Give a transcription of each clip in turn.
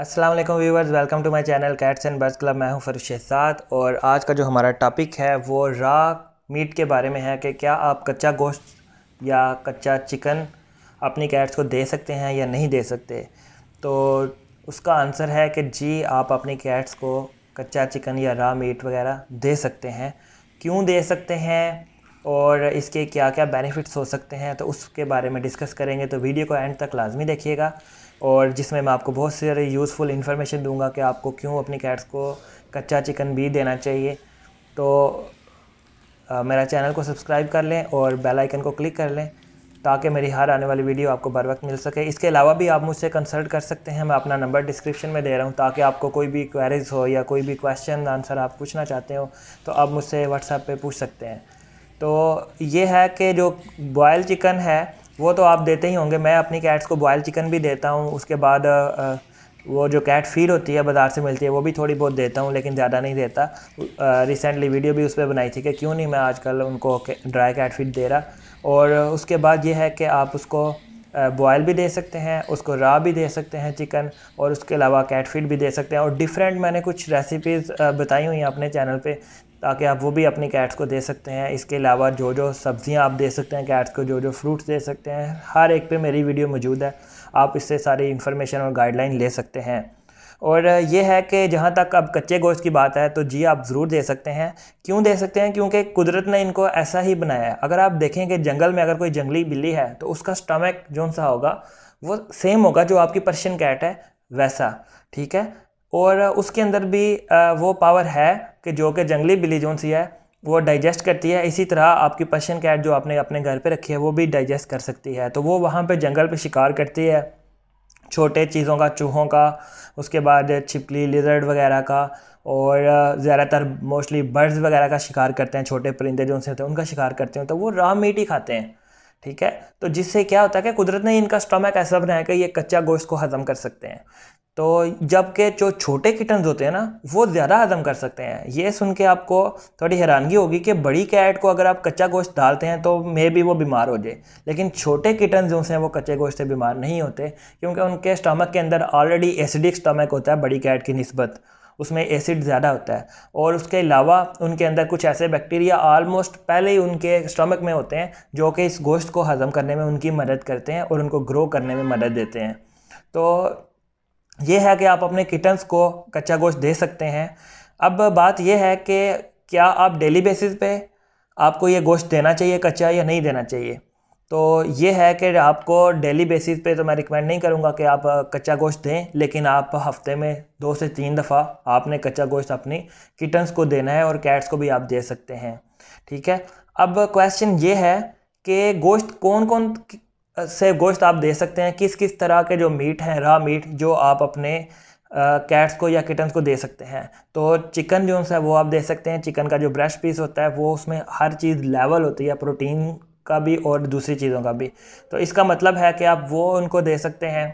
अस्सलाम वालेकुम viewers welcome to my channel cats and birds club मैं हूं फरुश शहजाद और आज का जो हमारा टॉपिक है वो रा मीट के बारे में है कि क्या आप कच्चा गोश्त या कच्चा चिकन अपनी कैट्स को दे सकते हैं या नहीं दे सकते तो उसका आंसर है कि जी आप अपनी कैट्स को कच्चा चिकन या रा मीट वगैरह दे सकते हैं क्यों दे सकते हैं और इसके क्या क्या बेनिफिट्स हो सकते हैं तो उसके बारे में डिस्कस करेंगे तो वीडियो को एंड तक लाजमी देखिएगा और जिसमें मैं आपको बहुत सारे यूज़फुल इन्फॉर्मेशन दूंगा कि आपको क्यों अपने कैट्स को कच्चा चिकन भी देना चाहिए तो आ, मेरा चैनल को सब्सक्राइब कर लें और बेल आइकन को क्लिक कर लें ताकि मेरी हर आने वाली वीडियो आपको बर वक्त मिल सके इसके अलावा भी आप मुझसे कंसल्ट कर सकते हैं मैं अपना नंबर डिस्क्रिप्शन में दे रहा हूँ ताकि आपको कोई भी क्वेरीज हो या कोई भी क्वेश्चन आंसर आप पूछना चाहते हो तो आप मुझसे व्हाट्सएप पर पूछ सकते हैं तो ये है कि जो बॉयल चिकन है वो तो आप देते ही होंगे मैं अपनी कैट्स को बॉयल चिकन भी देता हूँ उसके बाद वो जो कैट फीड होती है बाज़ार से मिलती है वो भी थोड़ी बहुत देता हूँ लेकिन ज़्यादा नहीं देता रिसेंटली वीडियो भी उस पर बनाई थी कि क्यों नहीं मैं आजकल उनको ड्राई कैट फीड दे रहा और उसके बाद ये है कि आप उसको बॉयल भी दे सकते हैं उसको रा भी दे सकते हैं चिकन और उसके अलावा कैट फीड भी दे सकते हैं और डिफरेंट मैंने कुछ रेसिपीज़ बताई हुई हैं अपने चैनल पे ताकि आप वो भी अपनी कैट्स को दे सकते हैं इसके अलावा जो जो सब्ज़ियाँ आप दे सकते हैं कैट्स को जो जो फ्रूट्स दे सकते हैं हर एक पे मेरी वीडियो मौजूद है आप इससे सारी इन्फॉर्मेशन और गाइडलाइन ले सकते हैं और ये है कि जहाँ तक अब कच्चे गोश्त की बात है तो जी आप ज़रूर दे सकते हैं क्यों दे सकते हैं क्योंकि कुदरत ने इनको ऐसा ही बनाया है अगर आप देखें कि जंगल में अगर कोई जंगली बिल्ली है तो उसका स्टमक जो सा होगा वो सेम होगा जो आपकी पर्शियन कैट है वैसा ठीक है और उसके अंदर भी वो पावर है कि जो कि जंगली बिली जोन सी है वो डाइजेस्ट करती है इसी तरह आपकी पर्शियन कैट जो आपने अपने घर पे रखी है वो भी डाइजेस्ट कर सकती है तो वो वहाँ पे जंगल पे शिकार करती है छोटे चीज़ों का चूहों का उसके बाद छिपकली लिजर्ड वगैरह का और ज़्यादातर मोस्टली बर्ड्स वगैरह का शिकार करते हैं छोटे परिंदे जो उनसे होते हैं उनका शिकार करते हैं तो वो रॉ मीट ही खाते हैं ठीक है तो जिससे क्या होता है कि कुदरत ने इनका स्टमक ऐसा बनाया कि ये कच्चा गोश्त को हज़म कर सकते हैं तो जबकि जो छोटे किटन्स होते हैं ना वो ज़्यादा हज़म कर सकते हैं ये सुन के आपको थोड़ी हैरानगी होगी कि बड़ी कैट को अगर आप कच्चा गोश्त डालते हैं तो मे भी वो बीमार हो जाए लेकिन छोटे किटन जो हैं वो कच्चे गोश्त से बीमार नहीं होते क्योंकि उनके स्टमक के अंदर ऑलरेडी एसिडिक स्टमक होता है बड़ी कैट की नस्बत उसमें एसिड ज़्यादा होता है और उसके अलावा उनके अंदर कुछ ऐसे बैक्टीरिया आलमोस्ट पहले ही उनके स्टमक में होते हैं जो कि इस गोश्त को हज़म करने में उनकी मदद करते हैं और उनको ग्रो करने में मदद देते हैं तो ये है कि आप अपने किटन्स को कच्चा गोश्त दे सकते हैं अब बात यह है कि क्या आप डेली बेसिस पे आपको ये गोश्त देना चाहिए कच्चा या नहीं देना चाहिए तो ये है कि आपको डेली बेसिस पे तो मैं रिकमेंड नहीं करूँगा कि आप कच्चा गोश्त दें लेकिन आप हफ्ते में दो से तीन दफ़ा आपने कच्चा गोश्त अपनी किटन्स को देना है और कैट्स को भी आप दे सकते हैं ठीक है अब क्वेश्चन ये है कि गोश्त कौन कौन से गोश्त आप दे सकते हैं किस किस तरह के जो मीट हैं रॉ मीट जो आप अपने कैट्स को या किटन्स को दे सकते हैं तो चिकन जो है वो आप दे सकते हैं चिकन का जो ब्रेस्ट पीस होता है वो उसमें हर चीज़ लेवल होती है प्रोटीन का भी और दूसरी चीज़ों का भी तो इसका मतलब है कि आप वो उनको दे सकते हैं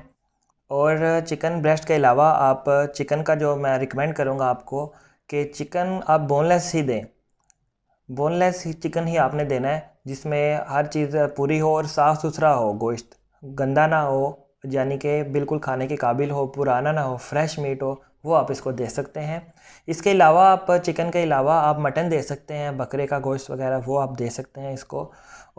और चिकन ब्रेस्ट के अलावा आप चिकन का जो मैं रिकमेंड करूँगा आपको कि चिकन आप बोनलेस ही दें बोनलेस ही चिकन ही आपने देना है जिसमें हर चीज़ पूरी हो और साफ़ सुथरा हो गोश्त गंदा ना हो यानी कि बिल्कुल खाने के काबिल हो पुराना ना हो फ्रेश मीट हो वो आप इसको दे सकते हैं इसके अलावा आप चिकन के अलावा आप मटन दे सकते हैं बकरे का गोश्त वगैरह वो आप दे सकते हैं इसको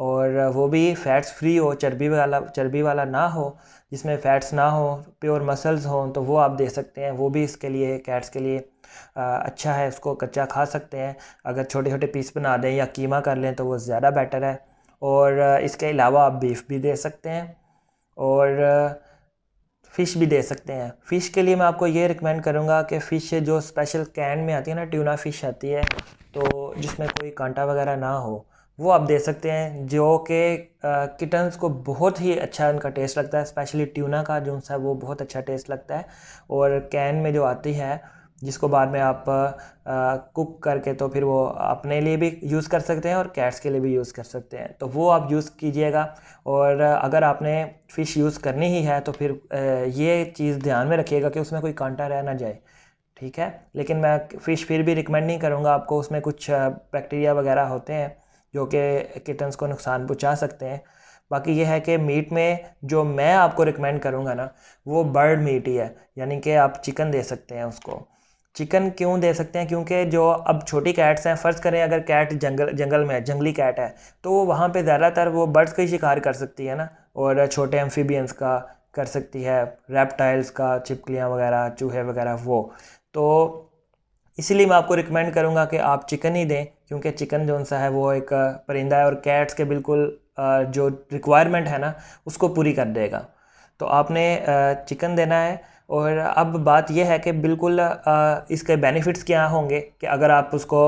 और वो भी फ़ैट्स फ्री हो चर्बी वाला चर्बी वाला ना हो जिसमें फ़ैट्स ना हो प्योर मसल्स हो तो वो आप दे सकते हैं वो भी इसके लिए कैट्स के लिए अच्छा है उसको कच्चा खा सकते हैं अगर छोटे छोटे पीस बना दें या कीमा कर लें तो वो ज़्यादा बेटर है और इसके अलावा आप बीफ भी दे सकते हैं और फ़िश भी दे सकते हैं फ़िश के लिए मैं आपको ये रिकमेंड करूँगा कि फ़िश जो स्पेशल कैन में आती है ना ट्यूना फ़िश आती है तो जिसमें कोई कांटा वगैरह ना हो वो आप दे सकते हैं जो कि किटन्स को बहुत ही अच्छा उनका टेस्ट लगता है स्पेशली ट्यूना का जो सा वो बहुत अच्छा टेस्ट लगता है और कैन में जो आती है जिसको बाद में आप आ, कुक करके तो फिर वो अपने लिए भी यूज़ कर सकते हैं और कैट्स के लिए भी यूज़ कर सकते हैं तो वो आप यूज़ कीजिएगा और अगर आपने फ़िश यूज़ करनी ही है तो फिर आ, ये चीज़ ध्यान में रखिएगा कि उसमें कोई कांटा रह ना जाए ठीक है लेकिन मैं फ़िश फिर भी रिकमेंड नहीं करूँगा आपको उसमें कुछ बैक्टीरिया वगैरह होते हैं जो कि किटन्स को नुकसान पहुँचा सकते हैं बाकी ये है कि मीट में जो मैं आपको रिकमेंड करूँगा ना वो बर्ड मीट ही है यानी कि आप चिकन दे सकते हैं उसको चिकन क्यों दे सकते हैं क्योंकि जो अब छोटी कैट्स हैं फ़र्ज़ करें अगर कैट जंगल जंगल में है जंगली कैट है तो वो वहाँ पर ज़्यादातर वो बर्ड्स का ही शिकार कर सकती है ना और छोटे एम्फीबियंस का कर सकती है रेपटाइल्स का चिपकलियाँ वगैरह चूहे वगैरह वो तो इसीलिए मैं आपको रिकमेंड करूँगा कि आप चिकन ही दें क्योंकि चिकन जो सा है वो एक परिंदा है और कैट्स के बिल्कुल जो रिक्वायरमेंट है ना उसको पूरी कर देगा तो आपने चिकन देना है और अब बात यह है कि बिल्कुल इसके बेनिफिट्स क्या होंगे कि अगर आप उसको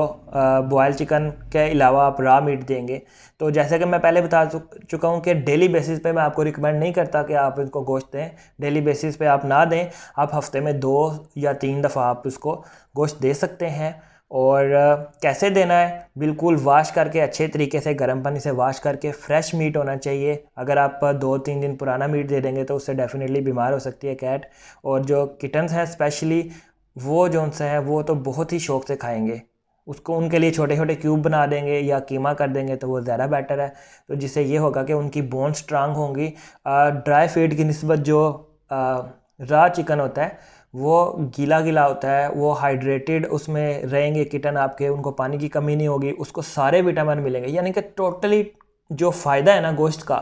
बॉयल चिकन के अलावा आप रॉ मीट देंगे तो जैसे कि मैं पहले बता चुका हूँ कि डेली बेसिस पे मैं आपको रिकमेंड नहीं करता कि आप इसको गोश्त दें डेली बेसिस पे आप ना दें आप हफ्ते में दो या तीन दफ़ा आप उसको गोश्त दे सकते हैं और कैसे देना है बिल्कुल वाश करके अच्छे तरीके से गर्म पानी से वाश करके फ्रेश मीट होना चाहिए अगर आप दो तीन दिन पुराना मीट दे देंगे तो उससे डेफिनेटली बीमार हो सकती है कैट और जो किटन्स हैं स्पेशली वो जो उनसे हैं वो तो बहुत ही शौक से खाएंगे उसको उनके लिए छोटे छोटे क्यूब बना देंगे या कीमा कर देंगे तो वो ज़्यादा बेटर है तो जिससे ये होगा कि उनकी बोन स्ट्रांग होंगी ड्राई फीड की नस्बत जो रा चिकन होता है वो गीला गीला होता है वो हाइड्रेटेड उसमें रहेंगे किटन आपके उनको पानी की कमी नहीं होगी उसको सारे विटामिन मिलेंगे यानी कि टोटली जो फ़ायदा है ना गोश्त का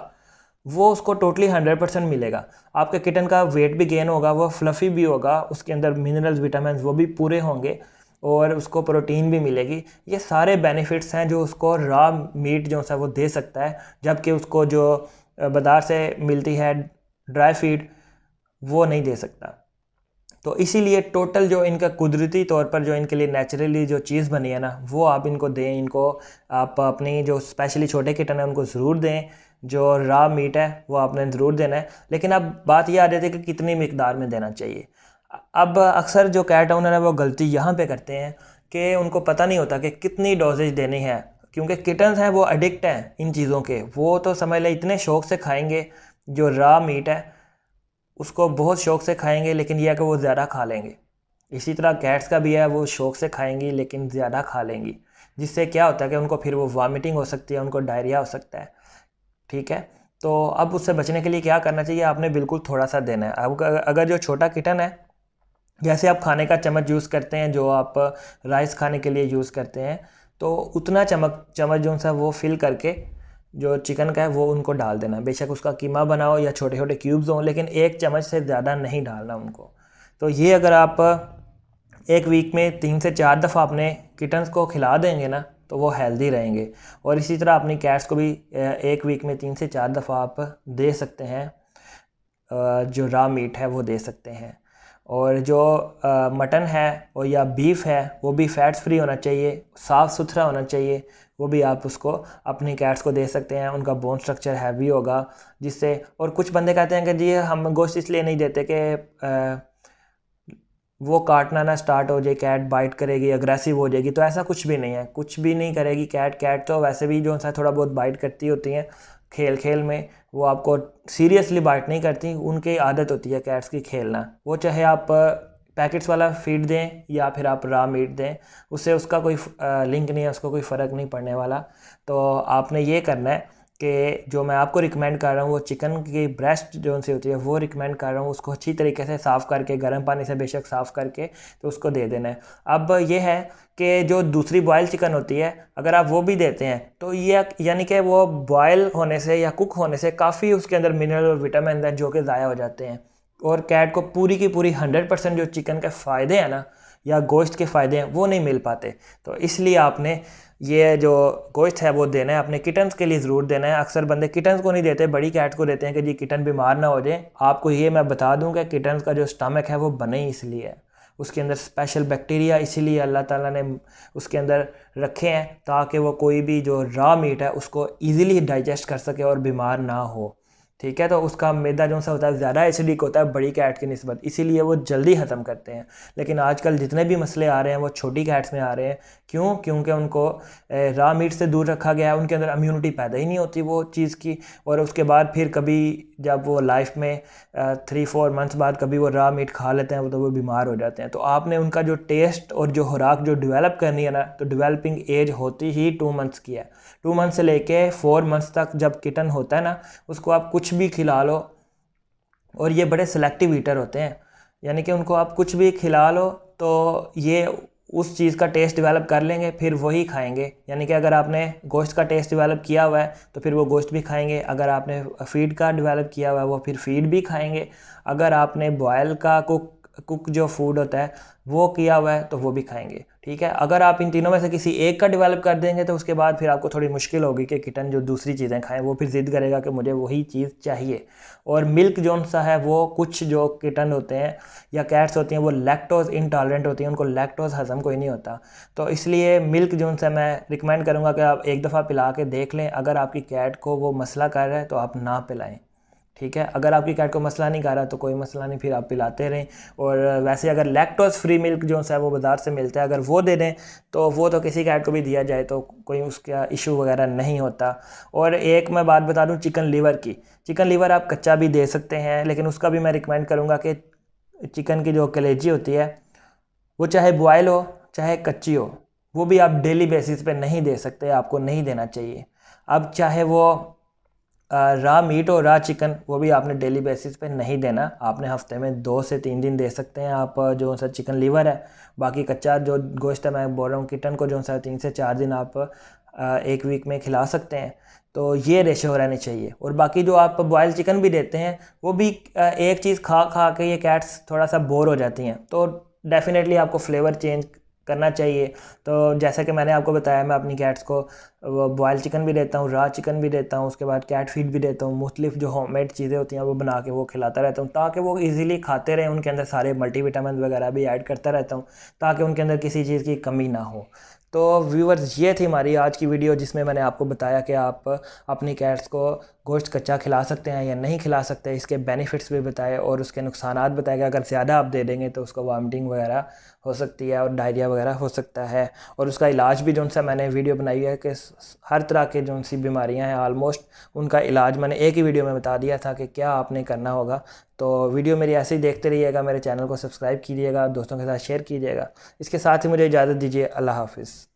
वो उसको टोटली हंड्रेड परसेंट मिलेगा आपके किटन का वेट भी गेन होगा वो फ्लफ़ी भी होगा उसके अंदर मिनरल्स विटामिन वो भी पूरे होंगे और उसको प्रोटीन भी मिलेगी ये सारे बेनिफिट्स हैं जो उसको रॉ मीट जो है वो दे सकता है जबकि उसको जो बाज़ार से मिलती है ड्राई फीड वो नहीं दे सकता तो इसीलिए टोटल जो इनका कुदरती तौर पर जो इनके लिए नेचुरली जो चीज़ बनी है ना वो आप इनको दें इनको आप अपनी जो स्पेशली छोटे किटन है उनको ज़रूर दें जो रा मीट है वो आपने ज़रूर देना है लेकिन अब बात ये आ रही थी कि कितनी मकदार में देना चाहिए अब अक्सर जो कैट ओनर है वो गलती यहाँ पर करते हैं कि उनको पता नहीं होता कि कितनी डोजेज देनी है क्योंकि किटन्स हैं वो अडिक्ट हैं इन चीज़ों के वो तो समझ लें इतने शौक से खाएंगे जो रा मीट है उसको बहुत शौक से खाएंगे लेकिन यह कि वो ज़्यादा खा लेंगे इसी तरह कैट्स का भी है वो शौक से खाएंगी लेकिन ज़्यादा खा लेंगी जिससे क्या होता है कि उनको फिर वो वामिटिंग हो सकती है उनको डायरिया हो सकता है ठीक है तो अब उससे बचने के लिए क्या करना चाहिए आपने बिल्कुल थोड़ा सा देना है अब अगर जो छोटा किटन है जैसे आप खाने का चम्मच यूज़ करते हैं जो आप राइस खाने के लिए यूज़ करते हैं तो उतना चमक चम्मच जो सा वो फिल करके जो चिकन का है वो उनको डाल देना बेशक उसका कीमा बनाओ या छोटे छोटे क्यूब्स हों लेकिन एक चम्मच से ज़्यादा नहीं डालना उनको तो ये अगर आप एक वीक में तीन से चार दफ़ा अपने किटन्स को खिला देंगे ना तो वो हेल्दी रहेंगे और इसी तरह अपनी कैट्स को भी एक वीक में तीन से चार दफ़ा आप दे सकते हैं जो रॉ मीट है वो दे सकते हैं और जो मटन है और या बीफ है वो भी फैट्स फ्री होना चाहिए साफ़ सुथरा होना चाहिए वो भी आप उसको अपनी कैट्स को दे सकते हैं उनका बोन स्ट्रक्चर हैवी होगा जिससे और कुछ बंदे कहते हैं कि जी हम गोश्त इसलिए नहीं देते कि वो काटना ना स्टार्ट हो जाए कैट बाइट करेगी अग्रेसिव हो जाएगी तो ऐसा कुछ भी नहीं है कुछ भी नहीं करेगी कैट कैट तो वैसे भी जो सा थोड़ा बहुत बाइट करती होती हैं खेल खेल में वो आपको सीरियसली बाइट नहीं करती उनकी आदत होती है कैट्स की खेलना वो चाहे आप पैकेट्स वाला फीड दें या फिर आप रॉ मीट दें उससे उसका कोई लिंक नहीं है उसको कोई फ़र्क नहीं पड़ने वाला तो आपने ये करना है कि जो मैं आपको रिकमेंड कर रहा हूँ वो चिकन की ब्रेस्ट जो उनसे होती है वो रिकमेंड कर रहा हूँ उसको अच्छी तरीके से साफ़ करके गर्म पानी से बेशक साफ़ करके तो उसको दे देना है अब ये है कि जो दूसरी बॉयल चिकन होती है अगर आप वो भी देते हैं तो ये यानी कि वो बॉयल होने से या कुक होने से काफ़ी उसके अंदर मिनरल और विटामिन हैं जो कि ज़ाया हो जाते हैं और कैट को पूरी की पूरी हंड्रेड परसेंट जो चिकन के फ़ायदे हैं ना या गोश्त के फ़ायदे हैं वो नहीं मिल पाते तो इसलिए आपने ये जो गोश्त है वो देना है अपने किटन्स के लिए ज़रूर देना है अक्सर बंदे किटन्स को नहीं देते बड़ी कैट को देते हैं कि जी किटन बीमार ना हो जाए आपको ये मैं बता दूं कि किटन्स का जो स्टमक है वो बने ही इसलिए है उसके अंदर स्पेशल बैक्टीरिया इसीलिए अल्लाह ताला ने उसके अंदर रखे हैं ताकि वो कोई भी जो रॉ मीट है उसको ईजिली डाइजेस्ट कर सके और बीमार ना हो ठीक है तो उसका मैदा जो सा होता है ज़्यादा एसिडिक होता है बड़ी कैट की नस्बत इसीलिए वो जल्दी ख़त्म करते हैं लेकिन आजकल जितने भी मसले आ रहे हैं वो छोटी कैट्स में आ रहे हैं क्यों क्योंकि उनको रॉ मीट से दूर रखा गया है उनके अंदर इम्यूनिटी पैदा ही नहीं होती वो चीज़ की और उसके बाद फिर कभी जब वो लाइफ में थ्री फोर मंथ्स बाद कभी वो रॉ मीट खा लेते हैं तो वो बीमार हो जाते हैं तो आपने उनका जो टेस्ट और जो खुराक जो डिवेलप करनी है ना तो डिवेलपिंग एज होती ही टू मंथ्स की है टू मंथ से लेके फोर मंथ्स तक जब किटन होता है ना उसको आप कुछ कुछ भी खिला लो और ये बड़े सेलेक्टिव ईटर होते हैं यानी कि उनको आप कुछ भी खिला लो तो ये उस चीज़ का टेस्ट डिवेलप कर लेंगे फिर वही खाएंगे यानी कि अगर आपने गोश्त का टेस्ट डेवलप किया हुआ है तो फिर वो गोश्त भी खाएंगे अगर आपने फीड का डेवलप किया हुआ है वो फिर फीड भी खाएंगे अगर आपने बॉयल का कुक कुक जो फूड होता है वो किया हुआ है तो वो भी खाएंगे ठीक है अगर आप इन तीनों में से किसी एक का डेवलप कर देंगे तो उसके बाद फिर आपको थोड़ी मुश्किल होगी कि किटन जो दूसरी चीज़ें खाएं वो फिर ज़िद करेगा कि मुझे वही चीज़ चाहिए और मिल्क जो सा है वो कुछ जो किटन होते हैं या कैट्स होती हैं वो लैक्टोज इंटॉलरेंट होती हैं उनको लैक्टोज हजम कोई नहीं होता तो इसलिए मिल्क जो से मैं रिकमेंड करूँगा कि आप एक दफ़ा पिला के देख लें अगर आपकी कैट को वो मसला कर रहा है तो आप ना पिलाएँ ठीक है अगर आपकी कैट को मसला नहीं खा रहा तो कोई मसला नहीं फिर आप पिलाते रहें और वैसे अगर लैक्टोज फ्री मिल्क जो है वो बाज़ार से मिलता है अगर वो दे दें तो वो तो किसी कैट को भी दिया जाए तो कोई उसका इशू वगैरह नहीं होता और एक मैं बात बता दूँ चिकन लीवर की चिकन लीवर आप कच्चा भी दे सकते हैं लेकिन उसका भी मैं रिकमेंड करूँगा कि चिकन की जो कलेजी होती है वो चाहे बॉयल हो चाहे कच्ची हो वो भी आप डेली बेसिस पे नहीं दे सकते आपको नहीं देना चाहिए अब चाहे वो रा मीट और रा चिकन वो भी आपने डेली बेसिस पे नहीं देना आपने हफ्ते में दो से तीन दिन दे सकते हैं आप जो सा चिकन लीवर है बाकी कच्चा जो गोश्त है मैं बोल रहा हूँ किटन को जो सा तीन से चार दिन आप एक वीक में खिला सकते हैं तो ये रेशो रहने चाहिए और बाकी जो आप बॉयल चिकन भी देते हैं वो भी एक चीज़ खा खा के ये कैट्स थोड़ा सा बोर हो जाती हैं तो डेफ़िनेटली आपको फ्लेवर चेंज करना चाहिए तो जैसा कि मैंने आपको बताया मैं अपनी कैट्स को बॉयल चिकन भी देता हूँ रॉ चिकन भी देता हूँ उसके बाद कैट फीड भी देता हूँ मुख्तलिफ जो होम मेड चीज़ें होती हैं वो बना के वो खिलाता रहता हूँ ताकि वो इजीली खाते रहें उनके अंदर सारे मल्टीविटामिन वगैरह भी ऐड करता रहता हूँ ताकि उनके अंदर किसी चीज़ की कमी ना हो तो व्यूवर्स ये थी हमारी आज की वीडियो जिसमें मैंने आपको बताया कि आप अपनी कैट्स को गोश्त कच्चा खिला सकते हैं या नहीं खिला सकते इसके बेनिफिट्स भी बताए और उसके नुकसान बताए कि अगर ज़्यादा आप दे देंगे तो उसको वामिटिंग वगैरह हो सकती है और डायरिया वगैरह हो सकता है और उसका इलाज भी जो सा मैंने वीडियो बनाई है कि हर तरह के जो सी बीमारियाँ हैं ऑलमोस्ट उनका इलाज मैंने एक ही वीडियो में बता दिया था कि क्या आपने करना होगा तो वीडियो मेरी ऐसे ही देखते रहिएगा मेरे चैनल को सब्सक्राइब कीजिएगा दोस्तों के साथ शेयर कीजिएगा इसके साथ ही मुझे इजाज़त दीजिए अल्लाह हाफिज़